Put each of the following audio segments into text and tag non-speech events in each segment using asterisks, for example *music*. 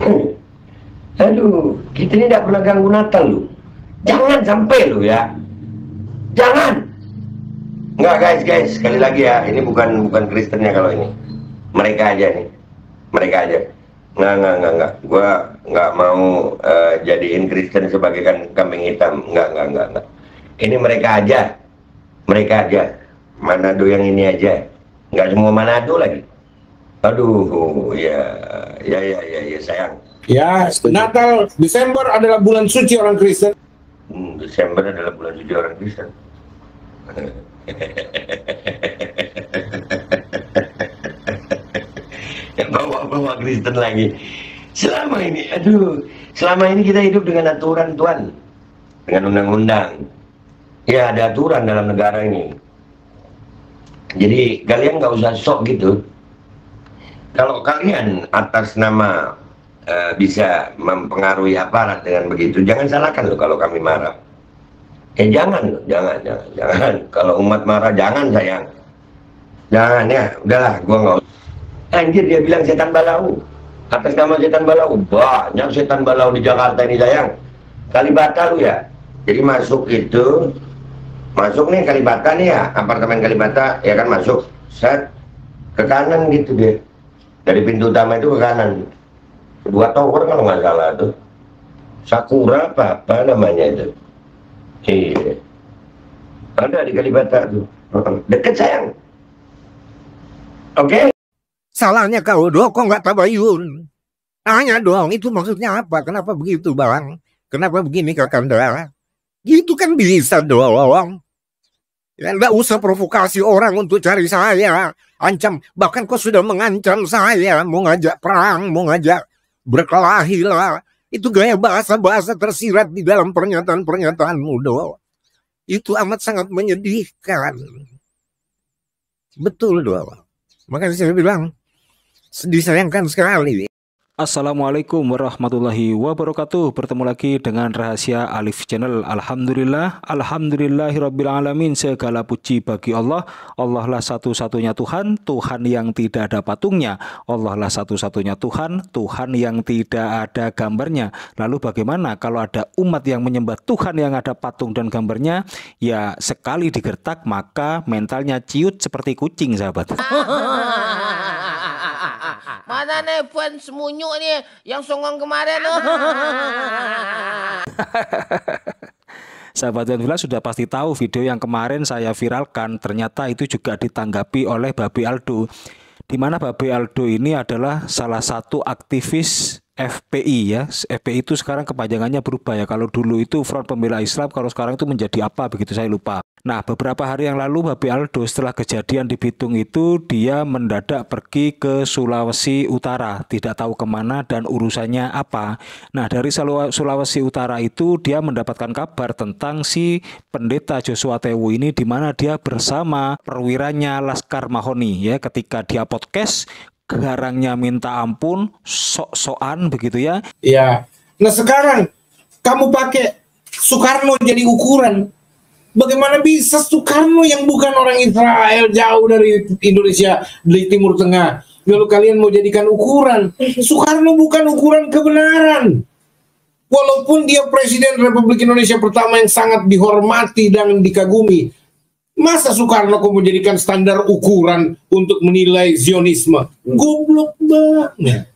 Eh, aduh, kita ini tidak pernah ganggu Natal lu. Jangan sampai lu ya. Jangan. Enggak guys, guys, sekali lagi ya, ini bukan bukan Kristen ya kalau ini. Mereka aja nih. Mereka aja. Enggak, enggak, enggak, enggak. Gua enggak mau uh, jadiin Kristen sebagai kan kambing hitam. Enggak, enggak, enggak, enggak. Ini mereka aja. Mereka aja. Manado yang ini aja. Enggak semua Manado lagi. Aduh, ya, ya, ya, ya, ya sayang. Ya, Setuju. Natal, Desember adalah bulan suci orang Kristen. Hmm, Desember adalah bulan suci orang Kristen. *laughs* Ya, bawa-bawa Kristen lagi. Selama ini, aduh, selama ini kita hidup dengan aturan Tuhan, dengan undang-undang. Ya, ada aturan dalam negara ini. Jadi kalian nggak usah sok gitu kalau kalian atas nama e, bisa mempengaruhi aparat dengan begitu, jangan salahkan loh kalau kami marah. Eh jangan, loh. jangan, jangan, jangan. *laughs* Kalau umat marah jangan sayang. Jangan ya, udahlah, gua nggak. Anjir dia bilang setan balau. Atas nama setan balau, banyak setan balau di Jakarta ini sayang. Kalibata lu ya. Jadi masuk itu, masuk nih Kalibata nih ya, apartemen Kalibata ya kan masuk. Set ke kanan gitu deh dari pintu utama itu ke kanan dua tower kalau nggak salah tuh Sakura apa, apa namanya itu iya ada di Kalibata tuh deket sayang oke okay? salahnya kau doang kok nggak tabayun tanya doang itu maksudnya apa kenapa begitu bang kenapa begini kakanda gitu kan bisa doang anda ya, usah provokasi orang untuk cari saya. Ancam, bahkan kau sudah mengancam saya. Mau ngajak perang, mau ngajak berkelahi lah. Itu gaya bahasa-bahasa tersirat di dalam pernyataan-pernyataanmu doa. Itu amat sangat menyedihkan. Betul doa. Makanya saya bilang, disayangkan sekali. Assalamualaikum warahmatullahi wabarakatuh Bertemu lagi dengan Rahasia Alif Channel Alhamdulillah Alhamdulillahirrabbilalamin Segala puji bagi Allah Allah lah satu-satunya Tuhan Tuhan yang tidak ada patungnya Allah lah satu-satunya Tuhan Tuhan yang tidak ada gambarnya Lalu bagaimana kalau ada umat yang menyembah Tuhan yang ada patung dan gambarnya Ya sekali digertak maka mentalnya ciut seperti kucing sahabat *laughs* Ah, ah, ah, mana nih Puan Semunyu nih yang songong kemarin? Oh? *laughs* Sahabat dan Villa sudah pasti tahu video yang kemarin saya viralkan ternyata itu juga ditanggapi oleh Babi Aldo. Di mana Babi Aldo ini adalah salah satu aktivis FPI ya. FPI itu sekarang kepanjangannya berubah ya. Kalau dulu itu Front Pembela Islam, kalau sekarang itu menjadi apa begitu saya lupa. Nah, beberapa hari yang lalu Babi Aldo setelah kejadian di Bitung itu dia mendadak pergi ke Sulawesi Utara, tidak tahu kemana dan urusannya apa. Nah, dari Sulawesi Utara itu dia mendapatkan kabar tentang si pendeta Joshua Tewu ini di mana dia bersama perwiranya Laskar Mahoni ya ketika dia podcast garangnya minta ampun, sok-sokan begitu ya. Iya. Nah sekarang kamu pakai Soekarno jadi ukuran. Bagaimana bisa Soekarno yang bukan orang Israel jauh dari Indonesia dari Timur Tengah lalu kalian mau jadikan ukuran *laughs* Soekarno bukan ukuran kebenaran walaupun dia presiden Republik Indonesia pertama yang sangat dihormati dan dikagumi Masa Soekarno kok menjadikan standar ukuran untuk menilai Zionisme? Hmm. Goblok banget.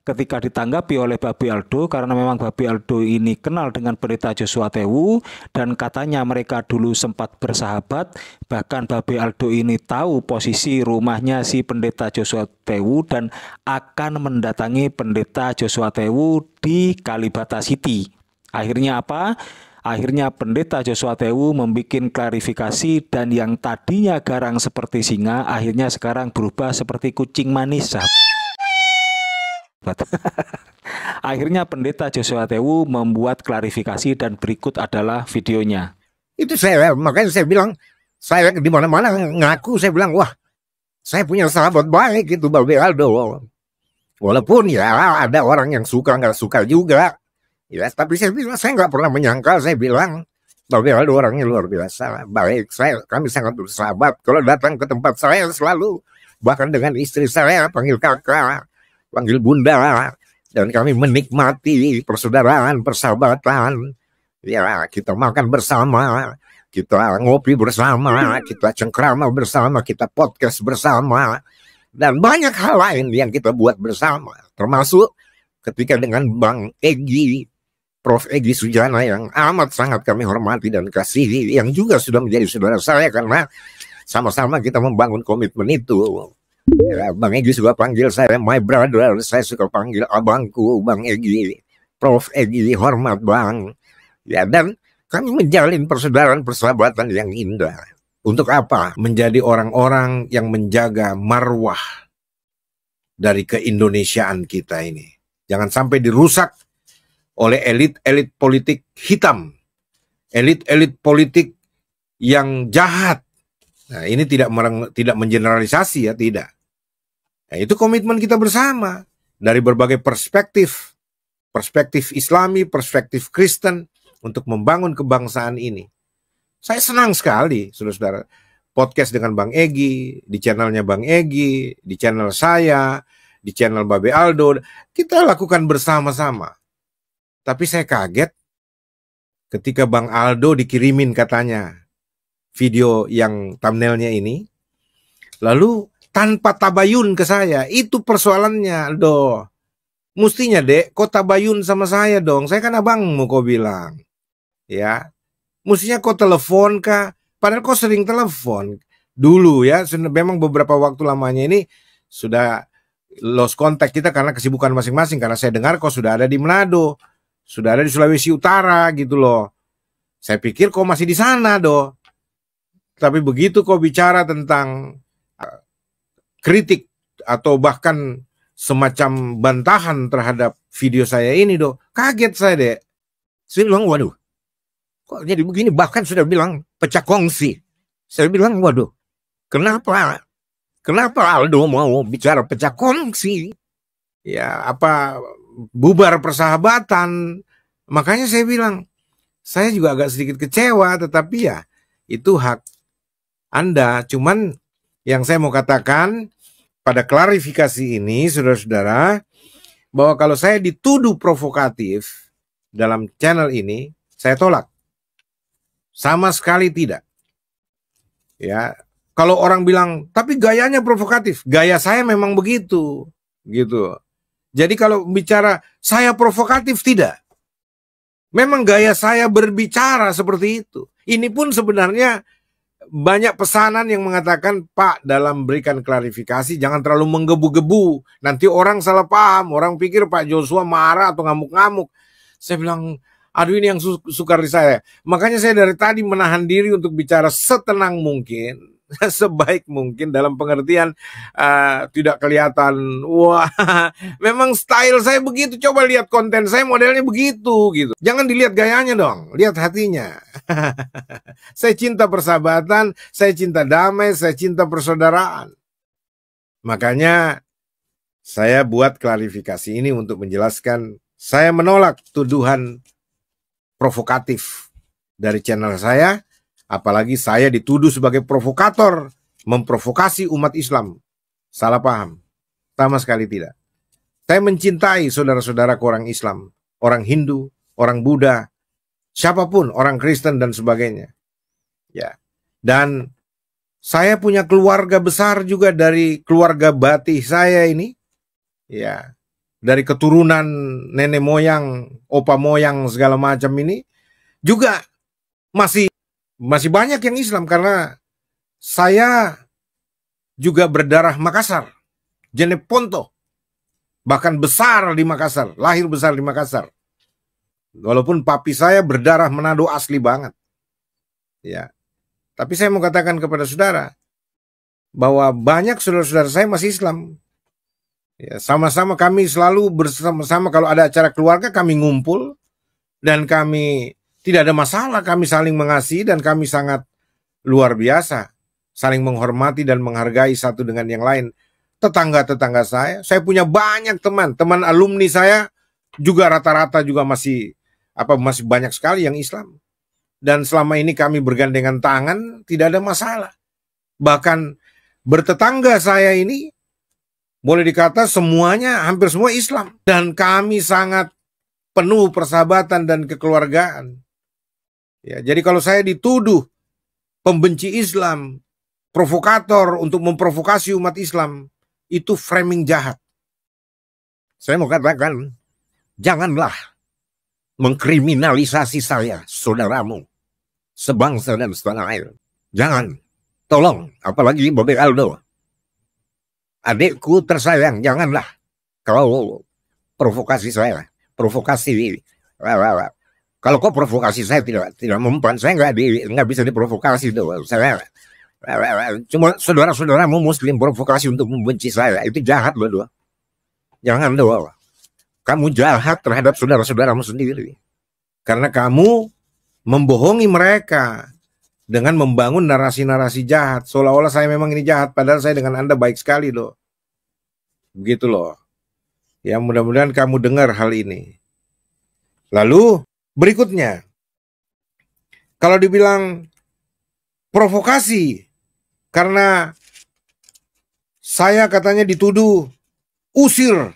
Ketika ditanggapi oleh Babi Aldo, karena memang Babi Aldo ini kenal dengan pendeta Joshua Tewu, dan katanya mereka dulu sempat bersahabat, bahkan Babi Aldo ini tahu posisi rumahnya si pendeta Joshua Tewu dan akan mendatangi pendeta Joshua Tewu di Kalibata City. Akhirnya apa? Akhirnya pendeta Joshua Tewu membuat klarifikasi dan yang tadinya garang seperti singa akhirnya sekarang berubah seperti kucing manis. *laughs* akhirnya pendeta Joshua Tewu membuat klarifikasi dan berikut adalah videonya. Itu saya makanya saya bilang saya di mana-mana ngaku saya bilang wah saya punya sahabat baik itu Babe Aldo. Walaupun ya ada orang yang suka nggak suka juga Ya, tapi saya bilang saya nggak pernah menyangkal. Saya bilang tapi Waldo orangnya luar biasa, baik. Saya kami sangat bersahabat. Kalau datang ke tempat saya selalu bahkan dengan istri saya panggil kakak, panggil bunda, dan kami menikmati persaudaraan, persahabatan. Ya, kita makan bersama, kita ngopi bersama, kita cengkrama bersama, kita podcast bersama, dan banyak hal lain yang kita buat bersama, termasuk ketika dengan Bang Egi Prof. Egy Sujana yang amat sangat kami hormati dan kasihi yang juga sudah menjadi saudara saya karena sama-sama kita membangun komitmen itu. Ya, Bang Egy juga panggil saya my brother, saya suka panggil abangku Bang Egy, Prof. Egy hormat Bang. Ya dan kami menjalin persaudaraan persahabatan yang indah. Untuk apa? Menjadi orang-orang yang menjaga marwah dari keindonesiaan kita ini. Jangan sampai dirusak oleh elit-elit politik hitam, elit-elit politik yang jahat. Nah, ini tidak mereng, tidak mengeneralisasi ya, tidak. Nah, itu komitmen kita bersama dari berbagai perspektif, perspektif Islami, perspektif Kristen untuk membangun kebangsaan ini. Saya senang sekali, saudara-saudara, podcast dengan Bang Egi, di channelnya Bang Egi, di channel saya, di channel Babe Aldo, kita lakukan bersama-sama. Tapi saya kaget ketika Bang Aldo dikirimin katanya video yang thumbnailnya ini. Lalu tanpa tabayun ke saya, itu persoalannya Aldo. Mustinya dek, kau tabayun sama saya dong, saya kan abangmu kau bilang. Ya, mestinya kau telepon kah? Padahal kau sering telepon dulu ya, memang beberapa waktu lamanya ini sudah lost contact kita karena kesibukan masing-masing karena saya dengar kau sudah ada di Manado sudah ada di Sulawesi Utara gitu loh. Saya pikir kok masih di sana doh. Tapi begitu kau bicara tentang eh, kritik atau bahkan semacam bantahan terhadap video saya ini doh, kaget saya deh. Saya bilang, waduh, kok jadi begini? Bahkan sudah bilang pecah kongsi. Saya bilang, waduh, kenapa? Kenapa Aldo mau bicara pecah kongsi? Ya, apa bubar persahabatan. Makanya saya bilang, saya juga agak sedikit kecewa, tetapi ya itu hak Anda. Cuman yang saya mau katakan pada klarifikasi ini, saudara-saudara, bahwa kalau saya dituduh provokatif dalam channel ini, saya tolak. Sama sekali tidak. Ya, kalau orang bilang, tapi gayanya provokatif, gaya saya memang begitu, gitu. Jadi kalau bicara saya provokatif tidak. Memang gaya saya berbicara seperti itu. Ini pun sebenarnya banyak pesanan yang mengatakan Pak dalam berikan klarifikasi jangan terlalu menggebu-gebu. Nanti orang salah paham, orang pikir Pak Joshua marah atau ngamuk-ngamuk. Saya bilang, aduh ini yang su sukar di saya. Makanya saya dari tadi menahan diri untuk bicara setenang mungkin *laughs* sebaik mungkin dalam pengertian uh, tidak kelihatan wah *laughs* memang style saya begitu coba lihat konten saya modelnya begitu gitu jangan dilihat gayanya dong lihat hatinya *laughs* saya cinta persahabatan saya cinta damai saya cinta persaudaraan makanya saya buat klarifikasi ini untuk menjelaskan saya menolak tuduhan provokatif dari channel saya Apalagi saya dituduh sebagai provokator, memprovokasi umat Islam. Salah paham. Sama sekali tidak. Saya mencintai saudara-saudara orang Islam, orang Hindu, orang Buddha, siapapun, orang Kristen dan sebagainya. Ya. Dan saya punya keluarga besar juga dari keluarga batih saya ini. Ya. Dari keturunan nenek moyang, opa moyang segala macam ini juga masih masih banyak yang Islam karena saya juga berdarah Makassar, Jenep Ponto, bahkan besar di Makassar, lahir besar di Makassar. Walaupun papi saya berdarah Manado asli banget. Ya. Tapi saya mau katakan kepada saudara bahwa banyak saudara-saudara saya masih Islam. Ya, sama-sama kami selalu bersama-sama kalau ada acara keluarga kami ngumpul dan kami tidak ada masalah kami saling mengasihi dan kami sangat luar biasa. Saling menghormati dan menghargai satu dengan yang lain. Tetangga-tetangga saya, saya punya banyak teman. Teman alumni saya juga rata-rata juga masih apa masih banyak sekali yang Islam. Dan selama ini kami bergandengan tangan, tidak ada masalah. Bahkan bertetangga saya ini boleh dikata semuanya hampir semua Islam dan kami sangat penuh persahabatan dan kekeluargaan. Ya, jadi kalau saya dituduh pembenci Islam, provokator untuk memprovokasi umat Islam, itu framing jahat. Saya mau katakan, janganlah mengkriminalisasi saya, saudaramu, sebangsa dan setanah air. Jangan, tolong, apalagi Bobby Aldo. Adikku tersayang, janganlah kalau provokasi saya, provokasi kalau kok provokasi saya tidak tidak mempan, saya nggak di nggak bisa diprovokasi itu Saya cuma saudara saudara mau muslim provokasi untuk membenci saya itu jahat loh doa. Jangan doa. Kamu jahat terhadap saudara-saudaramu sendiri karena kamu membohongi mereka dengan membangun narasi-narasi jahat seolah-olah saya memang ini jahat padahal saya dengan anda baik sekali loh begitu loh ya mudah-mudahan kamu dengar hal ini lalu Berikutnya, kalau dibilang provokasi karena saya katanya dituduh usir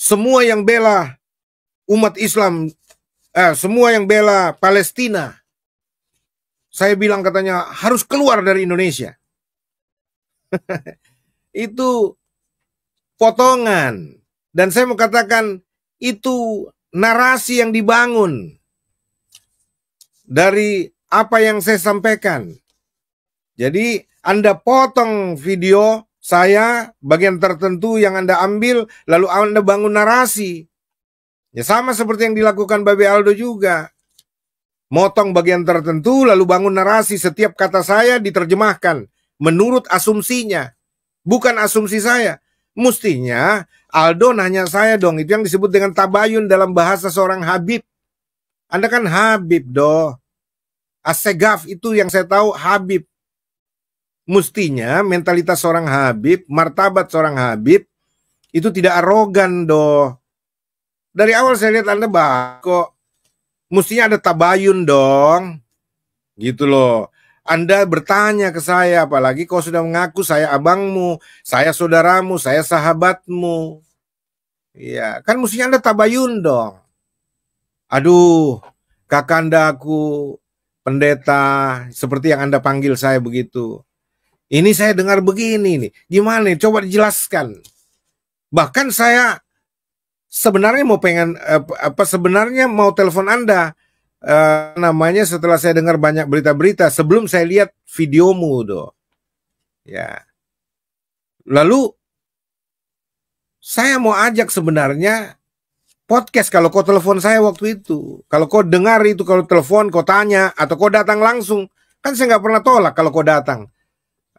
semua yang bela umat Islam, eh, semua yang bela Palestina. Saya bilang katanya harus keluar dari Indonesia. *laughs* itu potongan dan saya mau katakan itu narasi yang dibangun dari apa yang saya sampaikan. Jadi Anda potong video saya bagian tertentu yang Anda ambil lalu Anda bangun narasi. Ya sama seperti yang dilakukan Babe Aldo juga. Motong bagian tertentu lalu bangun narasi setiap kata saya diterjemahkan menurut asumsinya. Bukan asumsi saya. Mestinya Aldo nanya saya dong, itu yang disebut dengan tabayun dalam bahasa seorang Habib. Anda kan Habib doh. Asegaf itu yang saya tahu Habib. Mustinya mentalitas seorang Habib, martabat seorang Habib, itu tidak arogan doh. Dari awal saya lihat Anda bako. Mustinya ada tabayun dong. Gitu loh. Anda bertanya ke saya, apalagi kau sudah mengaku saya abangmu, saya saudaramu, saya sahabatmu. Iya, kan mestinya Anda tabayun dong. Aduh, aku pendeta, seperti yang Anda panggil saya begitu. Ini saya dengar begini nih. Gimana nih? Coba dijelaskan. Bahkan saya sebenarnya mau pengen eh, apa sebenarnya mau telepon Anda uh, namanya setelah saya dengar banyak berita-berita sebelum saya lihat videomu do Ya. Lalu saya mau ajak sebenarnya podcast kalau kau telepon saya waktu itu. Kalau kau dengar itu kalau telepon kau tanya atau kau datang langsung. Kan saya nggak pernah tolak kalau kau datang.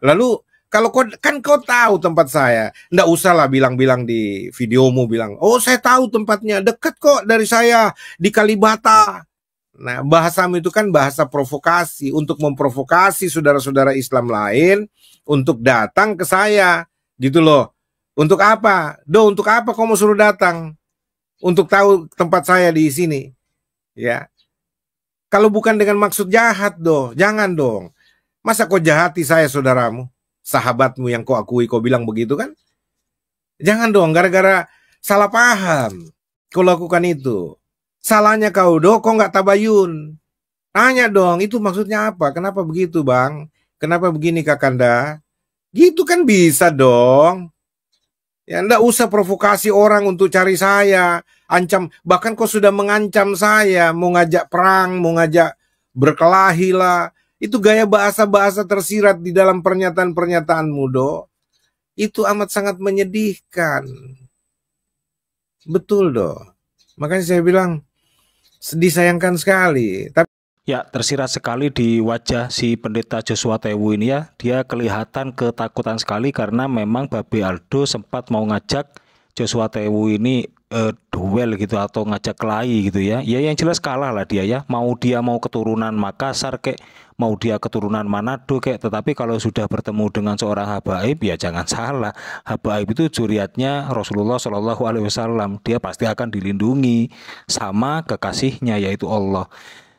Lalu kalau kau kan kau tahu tempat saya, ndak lah bilang-bilang di videomu bilang, oh saya tahu tempatnya deket kok dari saya di Kalibata. Nah, bahasa itu kan bahasa provokasi untuk memprovokasi saudara-saudara Islam lain untuk datang ke saya, gitu loh. Untuk apa? Do, untuk apa kamu suruh datang? Untuk tahu tempat saya di sini. Ya. Kalau bukan dengan maksud jahat, do, jangan dong. Masa kau jahati saya saudaramu, sahabatmu yang kau akui kau bilang begitu kan? Jangan dong gara-gara salah paham kau lakukan itu. Salahnya kau dong. kok nggak tabayun? Tanya dong, itu maksudnya apa? Kenapa begitu bang? Kenapa begini kakanda? Gitu kan bisa dong. Ya ndak usah provokasi orang untuk cari saya, ancam bahkan kau sudah mengancam saya, mau ngajak perang, mau ngajak berkelahi lah. Itu gaya bahasa-bahasa tersirat di dalam pernyataan-pernyataanmu, mudo Itu amat sangat menyedihkan. Betul, dong. Makanya saya bilang disayangkan sekali. Tapi Ya, tersirat sekali di wajah si pendeta Joshua Tewu ini ya. Dia kelihatan ketakutan sekali karena memang Babe Aldo sempat mau ngajak Joshua Tewu ini uh, duel gitu atau ngajak kelahi gitu ya ya yang jelas kalah lah dia ya mau dia mau keturunan Makassar kek mau dia keturunan Manado kek tetapi kalau sudah bertemu dengan seorang habaib ya jangan *laughs* salah habaib itu juriatnya Rasulullah Shallallahu Alaihi Wasallam dia pasti akan dilindungi sama kekasihnya yaitu Allah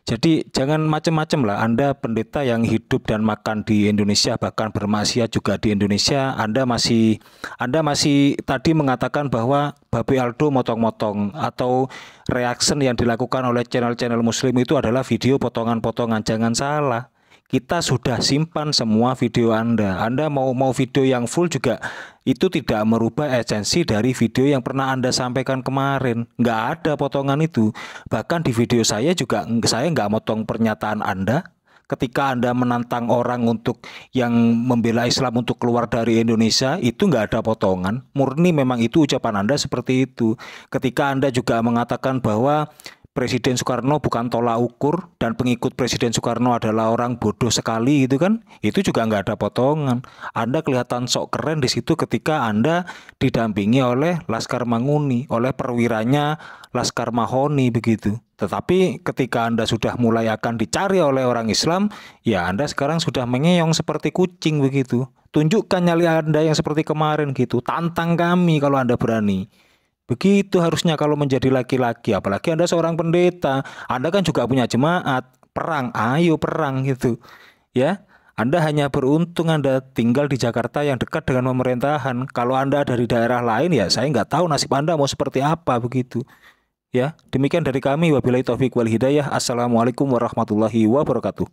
jadi jangan macam-macam lah Anda pendeta yang hidup dan makan di Indonesia bahkan bermaksiat juga di Indonesia Anda masih Anda masih tadi mengatakan bahwa Babi Aldo motong-motong atau reaction yang dilakukan oleh channel-channel muslim itu adalah video potongan-potongan jangan salah kita sudah simpan semua video Anda. Anda mau mau video yang full juga itu tidak merubah esensi dari video yang pernah Anda sampaikan kemarin. Nggak ada potongan itu. Bahkan di video saya juga saya nggak motong pernyataan Anda ketika Anda menantang orang untuk yang membela Islam untuk keluar dari Indonesia itu enggak ada potongan murni memang itu ucapan Anda seperti itu ketika Anda juga mengatakan bahwa Presiden Soekarno bukan tolak ukur dan pengikut Presiden Soekarno adalah orang bodoh sekali gitu kan itu juga nggak ada potongan Anda kelihatan sok keren di situ ketika Anda didampingi oleh Laskar Manguni oleh perwiranya Laskar Mahoni begitu tetapi ketika Anda sudah mulai akan dicari oleh orang Islam ya Anda sekarang sudah mengeong seperti kucing begitu tunjukkan nyali Anda yang seperti kemarin gitu tantang kami kalau Anda berani Begitu harusnya kalau menjadi laki-laki, apalagi Anda seorang pendeta, Anda kan juga punya jemaat, perang, ayo perang gitu. Ya, Anda hanya beruntung Anda tinggal di Jakarta yang dekat dengan pemerintahan. Kalau Anda dari daerah lain ya saya nggak tahu nasib Anda mau seperti apa begitu. Ya, demikian dari kami. Wabillahi taufik wal hidayah. Assalamualaikum warahmatullahi wabarakatuh.